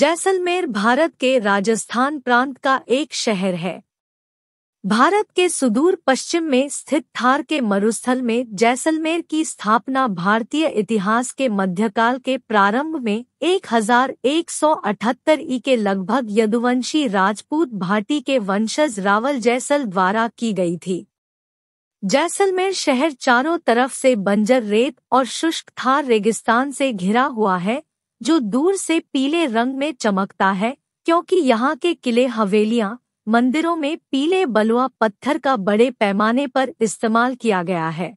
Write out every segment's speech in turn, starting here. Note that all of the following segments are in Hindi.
जैसलमेर भारत के राजस्थान प्रांत का एक शहर है भारत के सुदूर पश्चिम में स्थित थार के मरुस्थल में जैसलमेर की स्थापना भारतीय इतिहास के मध्यकाल के प्रारंभ में 1178 ई के लगभग यदुवंशी राजपूत भाटी के वंशज रावल जैसल द्वारा की गई थी जैसलमेर शहर चारों तरफ से बंजर रेत और शुष्क थार रेगिस्तान से घिरा हुआ है जो दूर से पीले रंग में चमकता है क्योंकि यहाँ के किले हवेलियाँ मंदिरों में पीले बलुआ पत्थर का बड़े पैमाने पर इस्तेमाल किया गया है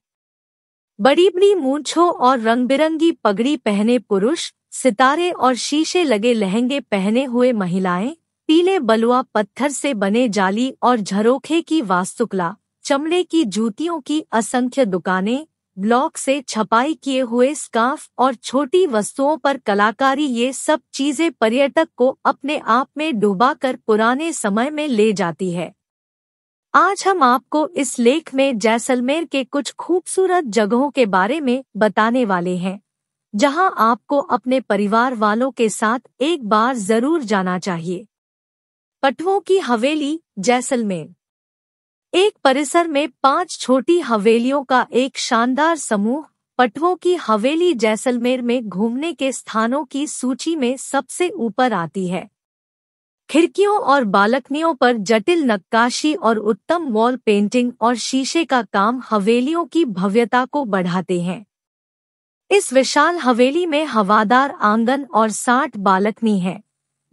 बड़ी बड़ी मूछो और रंग बिरंगी पगड़ी पहने पुरुष सितारे और शीशे लगे लहंगे पहने हुए महिलाएं पीले बलुआ पत्थर से बने जाली और झरोखे की वास्तुकला चमड़े की जूतियों की असंख्य दुकानें ब्लॉक से छपाई किए हुए स्काफ और छोटी वस्तुओं पर कलाकारी ये सब चीजें पर्यटक को अपने आप में कर पुराने समय में ले जाती है आज हम आपको इस लेख में जैसलमेर के कुछ खूबसूरत जगहों के बारे में बताने वाले हैं जहां आपको अपने परिवार वालों के साथ एक बार जरूर जाना चाहिए पटवों की हवेली जैसलमेर एक परिसर में पांच छोटी हवेलियों का एक शानदार समूह पटवों की हवेली जैसलमेर में घूमने के स्थानों की सूची में सबसे ऊपर आती है खिड़कियों और बालकनियों पर जटिल नक्काशी और उत्तम वॉल पेंटिंग और शीशे का काम हवेलियों की भव्यता को बढ़ाते हैं इस विशाल हवेली में हवादार आंगन और साठ बालकनी है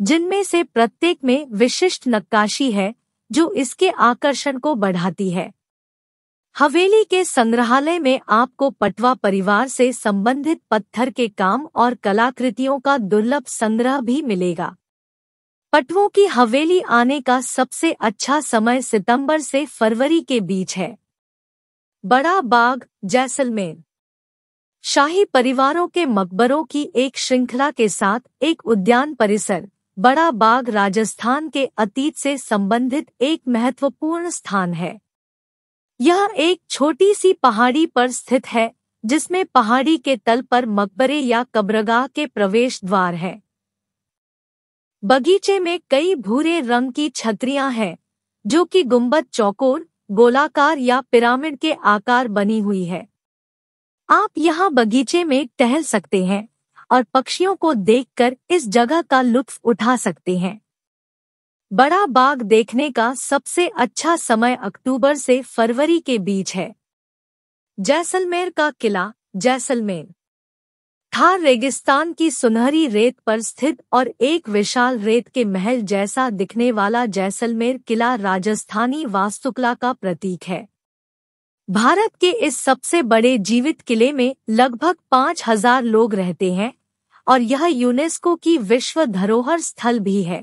जिनमें से प्रत्येक में विशिष्ट नक्काशी है जो इसके आकर्षण को बढ़ाती है हवेली के संग्रहालय में आपको पटवा परिवार से संबंधित पत्थर के काम और कलाकृतियों का दुर्लभ संग्रह भी मिलेगा पटवों की हवेली आने का सबसे अच्छा समय सितंबर से फरवरी के बीच है बड़ा बाग जैसलमेर शाही परिवारों के मकबरों की एक श्रृंखला के साथ एक उद्यान परिसर बड़ा बाग राजस्थान के अतीत से संबंधित एक महत्वपूर्ण स्थान है यह एक छोटी सी पहाड़ी पर स्थित है जिसमें पहाड़ी के तल पर मकबरे या कब्रगाह के प्रवेश द्वार है बगीचे में कई भूरे रंग की छतरियां हैं जो कि गुंबद चौकोर गोलाकार या पिरामिड के आकार बनी हुई है आप यहाँ बगीचे में टहल सकते हैं और पक्षियों को देखकर इस जगह का लुत्फ उठा सकते हैं बड़ा बाग देखने का सबसे अच्छा समय अक्टूबर से फरवरी के बीच है जैसलमेर का किला जैसलमेर थार रेगिस्तान की सुनहरी रेत पर स्थित और एक विशाल रेत के महल जैसा दिखने वाला जैसलमेर किला राजस्थानी वास्तुकला का प्रतीक है भारत के इस सबसे बड़े जीवित किले में लगभग पाँच हजार लोग रहते हैं और यह यूनेस्को की विश्व धरोहर स्थल भी है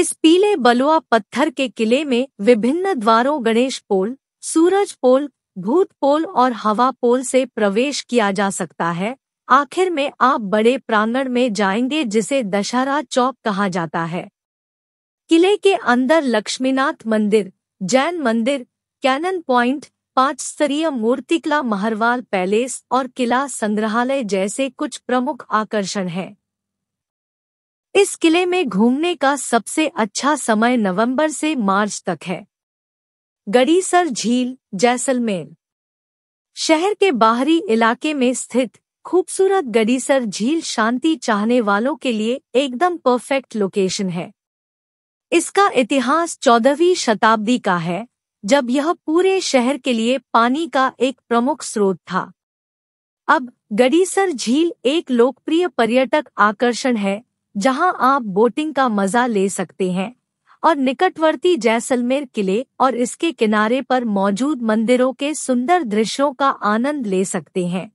इस पीले बलुआ पत्थर के किले में विभिन्न द्वारों गणेश पोल सूरज पोल भूत पोल और हवा पोल से प्रवेश किया जा सकता है आखिर में आप बड़े प्रांगण में जाएंगे जिसे दशहरा चौक कहा जाता है किले के अंदर लक्ष्मीनाथ मंदिर जैन मंदिर कैनन पॉइंट पांच स्तरीय मूर्तिकला महरवाल पैलेस और किला संग्रहालय जैसे कुछ प्रमुख आकर्षण हैं इस किले में घूमने का सबसे अच्छा समय नवंबर से मार्च तक है गड़ीसर झील जैसलमेर शहर के बाहरी इलाके में स्थित खूबसूरत गडीसर झील शांति चाहने वालों के लिए एकदम परफेक्ट लोकेशन है इसका इतिहास चौदहवीं शताब्दी का है जब यह पूरे शहर के लिए पानी का एक प्रमुख स्रोत था अब गडीसर झील एक लोकप्रिय पर्यटक आकर्षण है जहां आप बोटिंग का मजा ले सकते हैं और निकटवर्ती जैसलमेर किले और इसके किनारे पर मौजूद मंदिरों के सुंदर दृश्यों का आनंद ले सकते हैं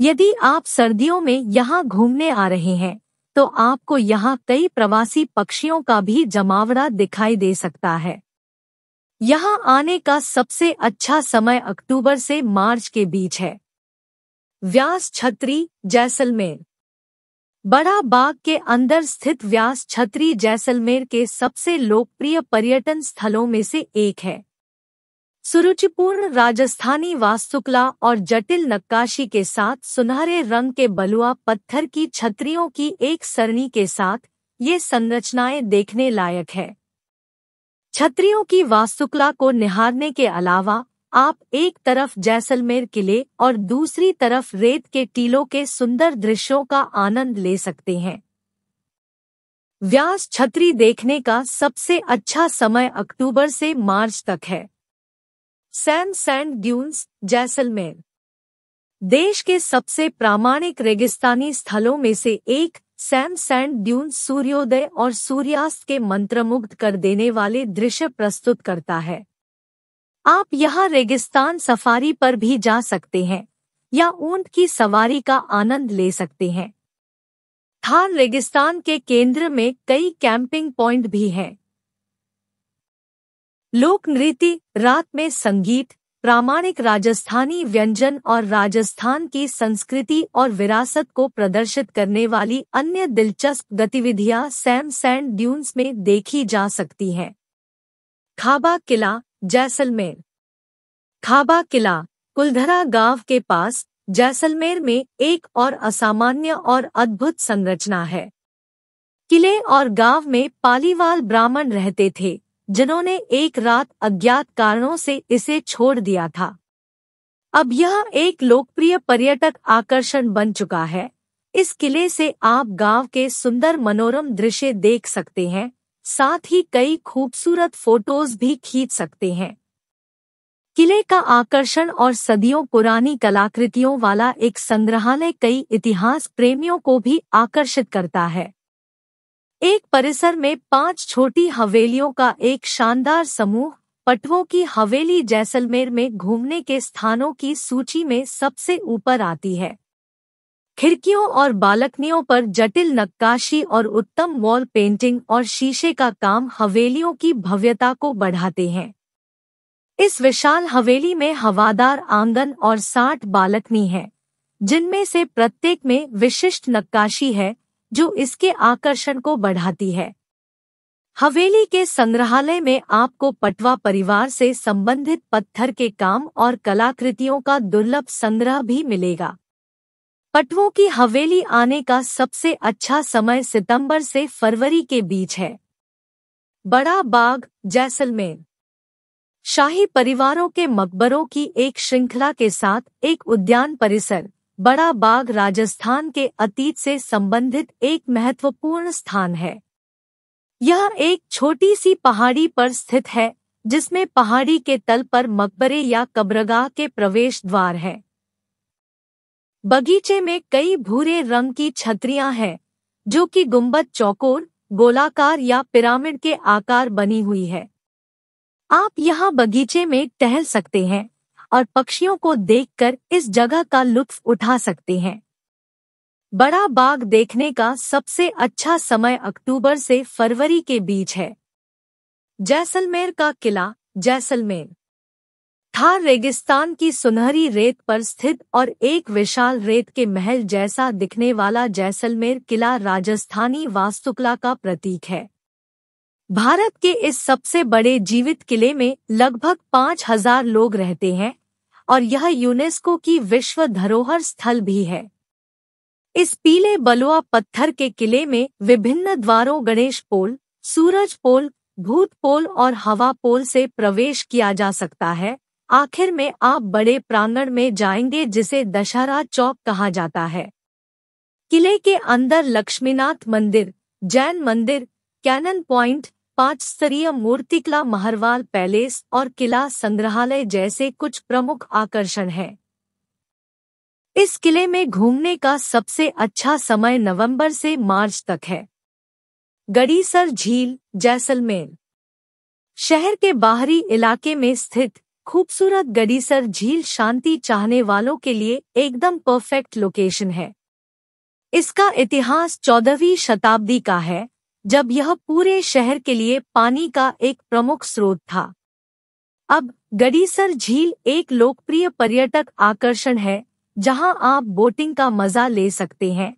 यदि आप सर्दियों में यहाँ घूमने आ रहे हैं तो आपको यहाँ कई प्रवासी पक्षियों का भी जमावड़ा दिखाई दे सकता है यहाँ आने का सबसे अच्छा समय अक्टूबर से मार्च के बीच है व्यास छत्री जैसलमेर बड़ा बाग के अंदर स्थित व्यास छत्री जैसलमेर के सबसे लोकप्रिय पर्यटन स्थलों में से एक है सुरुचिपूर्ण राजस्थानी वास्तुकला और जटिल नक्काशी के साथ सुनहरे रंग के बलुआ पत्थर की छतरियों की एक सरणी के साथ ये संरचनाएं देखने लायक है छत्रियों की वास्तुकला को निहारने के अलावा आप एक तरफ जैसलमेर किले और दूसरी तरफ रेत के टीलों के सुंदर दृश्यों का आनंद ले सकते हैं व्यास छतरी देखने का सबसे अच्छा समय अक्टूबर से मार्च तक है सैन सैंड ड्यून्स जैसलमेर देश के सबसे प्रामाणिक रेगिस्तानी स्थलों में से एक सैम सैंड ड्यून सूर्योदय और सूर्यास्त के मंत्रमुग्ध कर देने वाले दृश्य प्रस्तुत करता है आप यहाँ रेगिस्तान सफारी पर भी जा सकते हैं या ऊंट की सवारी का आनंद ले सकते हैं थार रेगिस्तान के केंद्र में कई कैंपिंग पॉइंट भी हैं लोक नृत्य रात में संगीत प्रामाणिक राजस्थानी व्यंजन और राजस्थान की संस्कृति और विरासत को प्रदर्शित करने वाली अन्य दिलचस्प गतिविधियां सैम सैंड ड्यून्स में देखी जा सकती हैं खाबा किला जैसलमेर खाबा किला कुलधरा गांव के पास जैसलमेर में एक और असामान्य और अद्भुत संरचना है किले और गांव में पालीवाल ब्राह्मण रहते थे जिन्होंने एक रात अज्ञात कारणों से इसे छोड़ दिया था अब यह एक लोकप्रिय पर्यटक आकर्षण बन चुका है इस किले से आप गांव के सुंदर मनोरम दृश्य देख सकते हैं साथ ही कई खूबसूरत फोटोज भी खींच सकते हैं किले का आकर्षण और सदियों पुरानी कलाकृतियों वाला एक संग्रहालय कई इतिहास प्रेमियों को भी आकर्षित करता है एक परिसर में पांच छोटी हवेलियों का एक शानदार समूह पटवों की हवेली जैसलमेर में घूमने के स्थानों की सूची में सबसे ऊपर आती है खिड़कियों और बालकनियों पर जटिल नक्काशी और उत्तम वॉल पेंटिंग और शीशे का काम हवेलियों की भव्यता को बढ़ाते हैं इस विशाल हवेली में हवादार आंगन और साठ बालकनी है जिनमें से प्रत्येक में विशिष्ट नक्काशी है जो इसके आकर्षण को बढ़ाती है हवेली के संग्रहालय में आपको पटवा परिवार से संबंधित पत्थर के काम और कलाकृतियों का दुर्लभ संग्रह भी मिलेगा पटवों की हवेली आने का सबसे अच्छा समय सितंबर से फरवरी के बीच है बड़ा बाग जैसलमेर शाही परिवारों के मकबरों की एक श्रृंखला के साथ एक उद्यान परिसर बड़ा बाग राजस्थान के अतीत से संबंधित एक महत्वपूर्ण स्थान है यह एक छोटी सी पहाड़ी पर स्थित है जिसमें पहाड़ी के तल पर मकबरे या कब्रगाह के प्रवेश द्वार हैं बगीचे में कई भूरे रंग की छतरियां हैं जो कि गुंबद चौकोर गोलाकार या पिरामिड के आकार बनी हुई है आप यहाँ बगीचे में टहल सकते हैं और पक्षियों को देखकर इस जगह का लुत्फ उठा सकते हैं बड़ा बाग देखने का सबसे अच्छा समय अक्टूबर से फरवरी के बीच है जैसलमेर का किला जैसलमेर थार रेगिस्तान की सुनहरी रेत पर स्थित और एक विशाल रेत के महल जैसा दिखने वाला जैसलमेर किला राजस्थानी वास्तुकला का प्रतीक है भारत के इस सबसे बड़े जीवित किले में लगभग 5000 हजार लोग रहते हैं और यह यूनेस्को की विश्व धरोहर स्थल भी है इस पीले बलुआ पत्थर के किले में विभिन्न द्वारों गणेश पोल सूरज पोल भूत पोल और हवा पोल से प्रवेश किया जा सकता है आखिर में आप बड़े प्रांगण में जाएंगे जिसे दशहरा चौक कहा जाता है किले के अंदर लक्ष्मीनाथ मंदिर जैन मंदिर कैनन पॉइंट पांच स्तरीय मूर्तिकला महरवाल पैलेस और किला संग्रहालय जैसे कुछ प्रमुख आकर्षण हैं इस किले में घूमने का सबसे अच्छा समय नवंबर से मार्च तक है गड़ीसर झील जैसलमेर शहर के बाहरी इलाके में स्थित खूबसूरत गडीसर झील शांति चाहने वालों के लिए एकदम परफेक्ट लोकेशन है इसका इतिहास चौदहवीं शताब्दी का है जब यह पूरे शहर के लिए पानी का एक प्रमुख स्रोत था अब गडीसर झील एक लोकप्रिय पर्यटक आकर्षण है जहां आप बोटिंग का मजा ले सकते हैं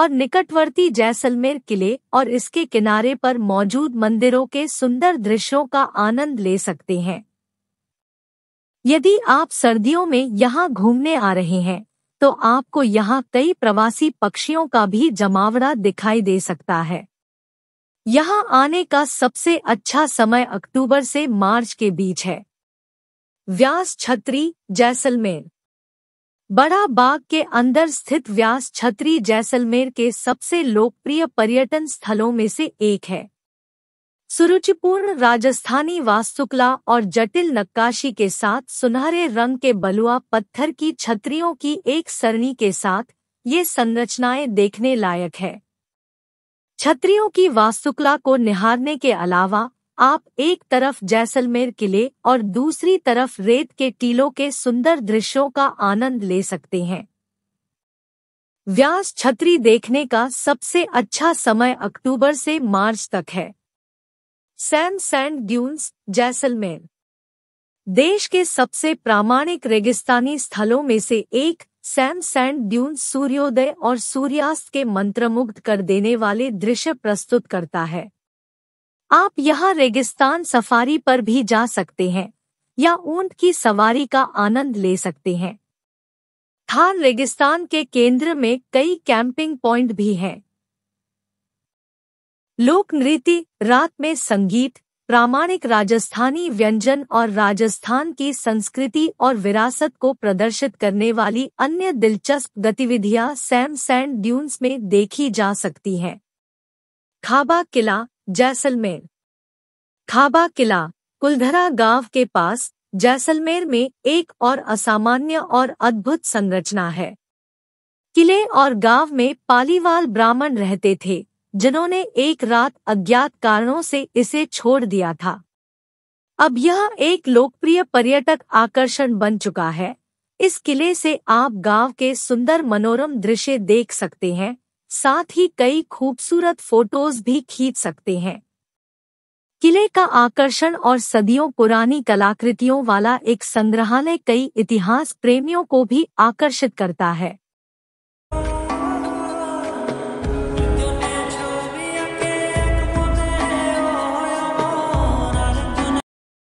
और निकटवर्ती जैसलमेर किले और इसके किनारे पर मौजूद मंदिरों के सुंदर दृश्यों का आनंद ले सकते हैं यदि आप सर्दियों में यहाँ घूमने आ रहे हैं तो आपको यहाँ कई प्रवासी पक्षियों का भी जमावड़ा दिखाई दे सकता है यहाँ आने का सबसे अच्छा समय अक्टूबर से मार्च के बीच है व्यास छत्री जैसलमेर बड़ा बाग के अंदर स्थित व्यास छत्री जैसलमेर के सबसे लोकप्रिय पर्यटन स्थलों में से एक है सुरुचिपूर्ण राजस्थानी वास्तुकला और जटिल नक्काशी के साथ सुनहरे रंग के बलुआ पत्थर की छतरियों की एक सरणी के साथ ये संरचनाएं देखने लायक है छत्रियों की वास्तुकला को निहारने के अलावा आप एक तरफ जैसलमेर किले और दूसरी तरफ रेत के टीलों के सुंदर दृश्यों का आनंद ले सकते हैं व्यास छतरी देखने का सबसे अच्छा समय अक्टूबर से मार्च तक है सैन सैंड ड्यून्स जैसलमेर देश के सबसे प्रामाणिक रेगिस्तानी स्थलों में से एक सैम सैंड ड्यून सूर्योदय और सूर्यास्त के मंत्रमुग्ध कर देने वाले दृश्य प्रस्तुत करता है आप यहाँ रेगिस्तान सफारी पर भी जा सकते हैं या ऊंट की सवारी का आनंद ले सकते हैं थार रेगिस्तान के केंद्र में कई कैंपिंग पॉइंट भी हैं लोक नृत्य रात में संगीत प्रामाणिक राजस्थानी व्यंजन और राजस्थान की संस्कृति और विरासत को प्रदर्शित करने वाली अन्य दिलचस्प गतिविधियां सैम सैंड ड्यून्स में देखी जा सकती हैं खाबा किला जैसलमेर खाबा किला कुलधरा गांव के पास जैसलमेर में एक और असामान्य और अद्भुत संरचना है किले और गांव में पालीवाल ब्राह्मण रहते थे जिन्होंने एक रात अज्ञात कारणों से इसे छोड़ दिया था अब यह एक लोकप्रिय पर्यटक आकर्षण बन चुका है इस किले से आप गांव के सुंदर मनोरम दृश्य देख सकते हैं साथ ही कई खूबसूरत फोटोज भी खींच सकते हैं किले का आकर्षण और सदियों पुरानी कलाकृतियों वाला एक संग्रहालय कई इतिहास प्रेमियों को भी आकर्षित करता है